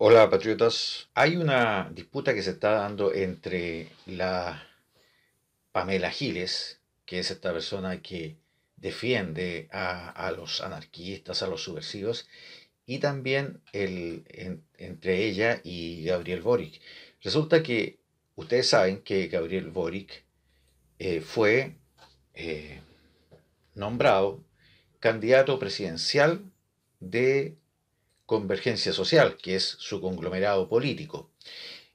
Hola patriotas, hay una disputa que se está dando entre la Pamela Giles, que es esta persona que defiende a, los anarquistas, a los subversivos, y también el, entre ella y Gabriel Boric. Resulta que ustedes saben que Gabriel Boric eh, fue eh, nombrado candidato presidencial de Convergencia Social, que es su conglomerado político.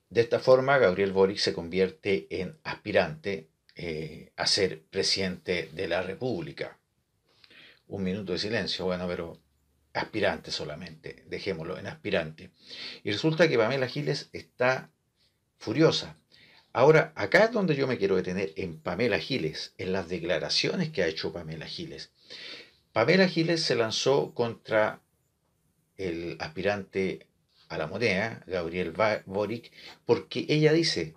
De esta forma, Gabriel Boric se convierte en aspirante eh, a ser presidente de la República. Un minuto de silencio, bueno, pero aspirante solamente, dejémoslo en aspirante. Y resulta que Pamela Giles está furiosa. Ahora, acá es donde yo me quiero detener, en Pamela Giles, en las declaraciones que ha hecho Pamela Giles. Pamela Giles se lanzó contra el aspirante a la moneda, Gabriel Boric, porque ella dice,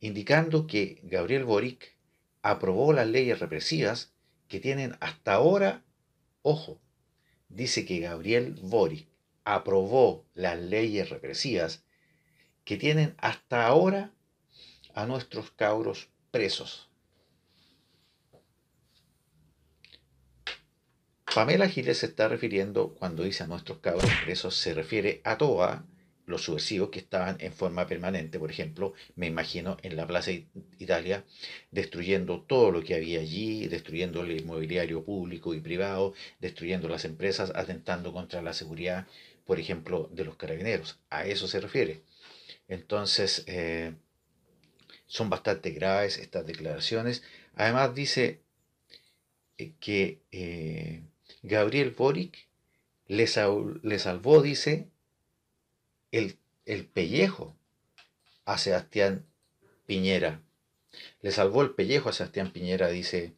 indicando que Gabriel Boric aprobó las leyes represivas que tienen hasta ahora, ojo, dice que Gabriel Boric aprobó las leyes represivas que tienen hasta ahora a nuestros cabros presos. Pamela Giles se está refiriendo, cuando dice a nuestros cabros presos, se refiere a todos los subversivos que estaban en forma permanente, por ejemplo, me imagino en la Plaza Italia, destruyendo todo lo que había allí, destruyendo el inmobiliario público y privado, destruyendo las empresas, atentando contra la seguridad, por ejemplo, de los carabineros. A eso se refiere. Entonces, eh, son bastante graves estas declaraciones. Además, dice eh, que... Eh, Gabriel Boric le, salvó, dice, el pellejo a Sebastián Piñera. Le salvó el pellejo a Sebastián Piñera, dice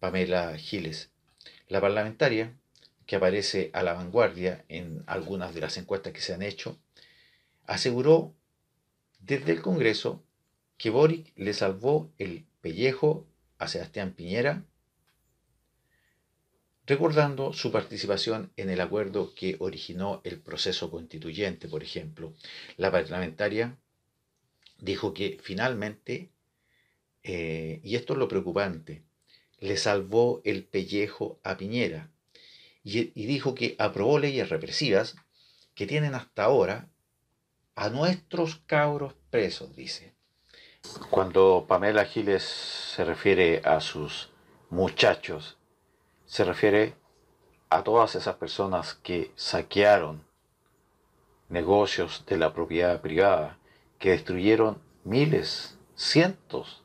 Pamela Giles. La parlamentaria, que aparece a la vanguardia en algunas de las encuestas que se han hecho, aseguró desde el Congreso que Boric le salvó el pellejo a Sebastián Piñera recordando su participación en el acuerdo que originó el proceso constituyente, por ejemplo. La parlamentaria dijo que finalmente, eh, y esto es lo preocupante, le salvó el pellejo a Piñera y, y dijo que aprobó leyes represivas que tienen hasta ahora a nuestros cabros presos, dice. Cuando Pamela Giles se refiere a sus muchachos, se refiere a todas esas personas que saquearon negocios de la propiedad privada, que destruyeron miles, cientos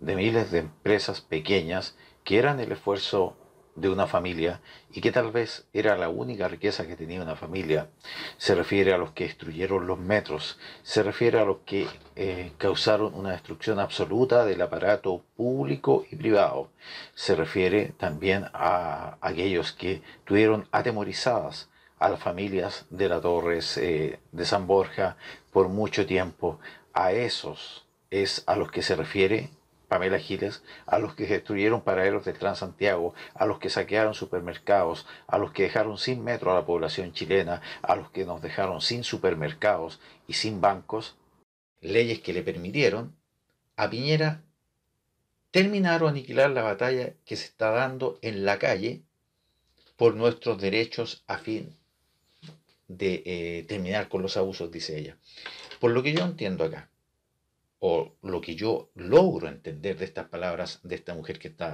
de miles de empresas pequeñas que eran el esfuerzo de una familia y que tal vez era la única riqueza que tenía una familia. Se refiere a los que destruyeron los metros, se refiere a los que eh, causaron una destrucción absoluta del aparato público y privado. Se refiere también a aquellos que tuvieron atemorizadas a las familias de la Torres eh, de San Borja por mucho tiempo. A esos es a los que se refiere Pamela Giles, a los que destruyeron paraderos de Transantiago, a los que saquearon supermercados, a los que dejaron sin metro a la población chilena, a los que nos dejaron sin supermercados y sin bancos, leyes que le permitieron a Piñera terminar o aniquilar la batalla que se está dando en la calle por nuestros derechos a fin de eh, terminar con los abusos, dice ella. Por lo que yo entiendo acá, o lo que yo logro entender de estas palabras de esta mujer que está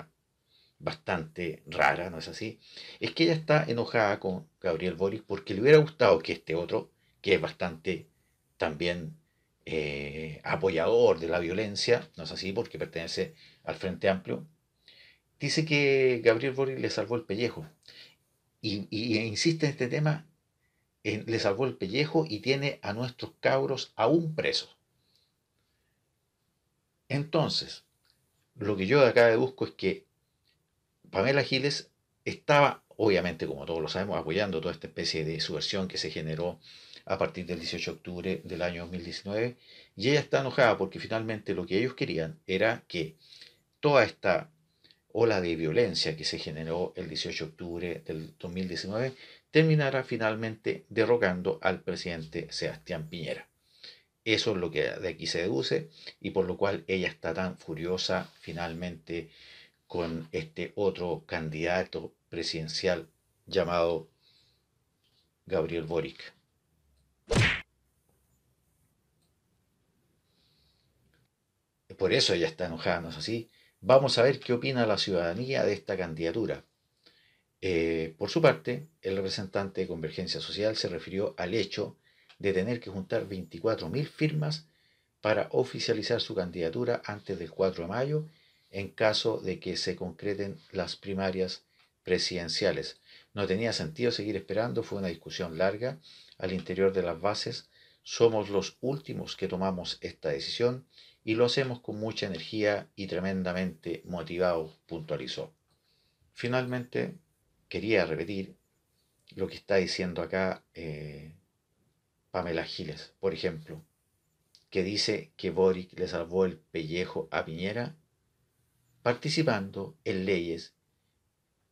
bastante rara, ¿no es así? Es que ella está enojada con Gabriel Boric porque le hubiera gustado que este otro, que es bastante también eh, apoyador de la violencia, ¿no es así? Porque pertenece al Frente Amplio, dice que Gabriel Boric le salvó el pellejo. Y, insiste en este tema, le salvó el pellejo y tiene a nuestros cabros aún presos. Entonces, lo que yo de acá deduzco es que Pamela Giles estaba, obviamente, como todos lo sabemos, apoyando toda esta especie de subversión que se generó a partir del 18 de octubre del año 2019, y ella está enojada porque finalmente lo que ellos querían era que toda esta ola de violencia que se generó el 18 de octubre del 2019 terminara finalmente derrocando al presidente Sebastián Piñera. Eso es lo que de aquí se deduce y por lo cual ella está tan furiosa finalmente con este otro candidato presidencial llamado Gabriel Boric. Por eso ella está enojada, ¿no es así? Vamos a ver qué opina la ciudadanía de esta candidatura. Eh, por su parte, el representante de Convergencia Social se refirió al hecho de tener que juntar 24.000 firmas para oficializar su candidatura antes del 4 de mayo en caso de que se concreten las primarias presidenciales. No tenía sentido seguir esperando, fue una discusión larga al interior de las bases. Somos los últimos que tomamos esta decisión y lo hacemos con mucha energía y tremendamente motivado, puntualizó. Finalmente, quería repetir lo que está diciendo acá eh, Pamela Giles, por ejemplo, que dice que Boric le salvó el pellejo a Piñera participando en leyes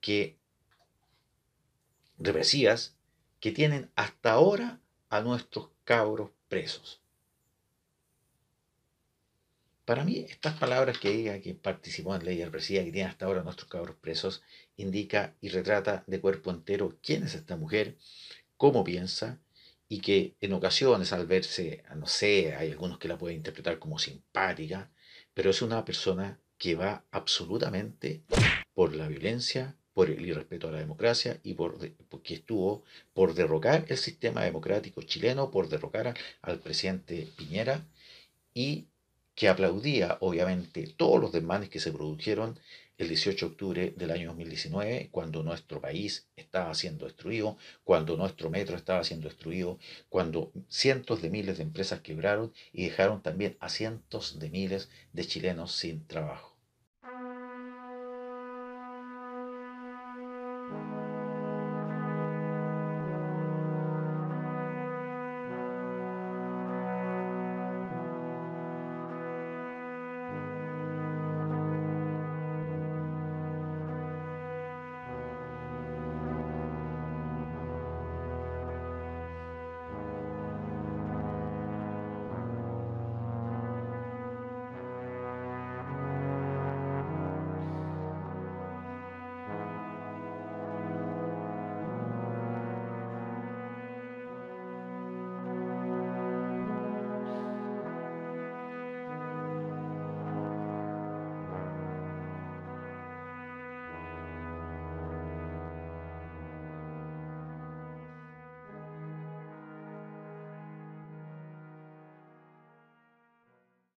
que represivas que tienen hasta ahora a nuestros cabros presos. Para mí, estas palabras que diga que participó en leyes represivas que tienen hasta ahora a nuestros cabros presos indica y retrata de cuerpo entero quién es esta mujer, cómo piensa, y que en ocasiones al verse, ah, no sé, hay algunos que la pueden interpretar como simpática, pero es una persona que va absolutamente por la violencia, por el irrespeto a la democracia y por porque estuvo por derrocar el sistema democrático chileno, por derrocar al presidente Piñera y que aplaudía obviamente todos los desmanes que se produjeron el 18 de octubre del año 2019, cuando nuestro país estaba siendo destruido, cuando nuestro metro estaba siendo destruido, cuando cientos de miles de empresas quebraron y dejaron también a cientos de miles de chilenos sin trabajo.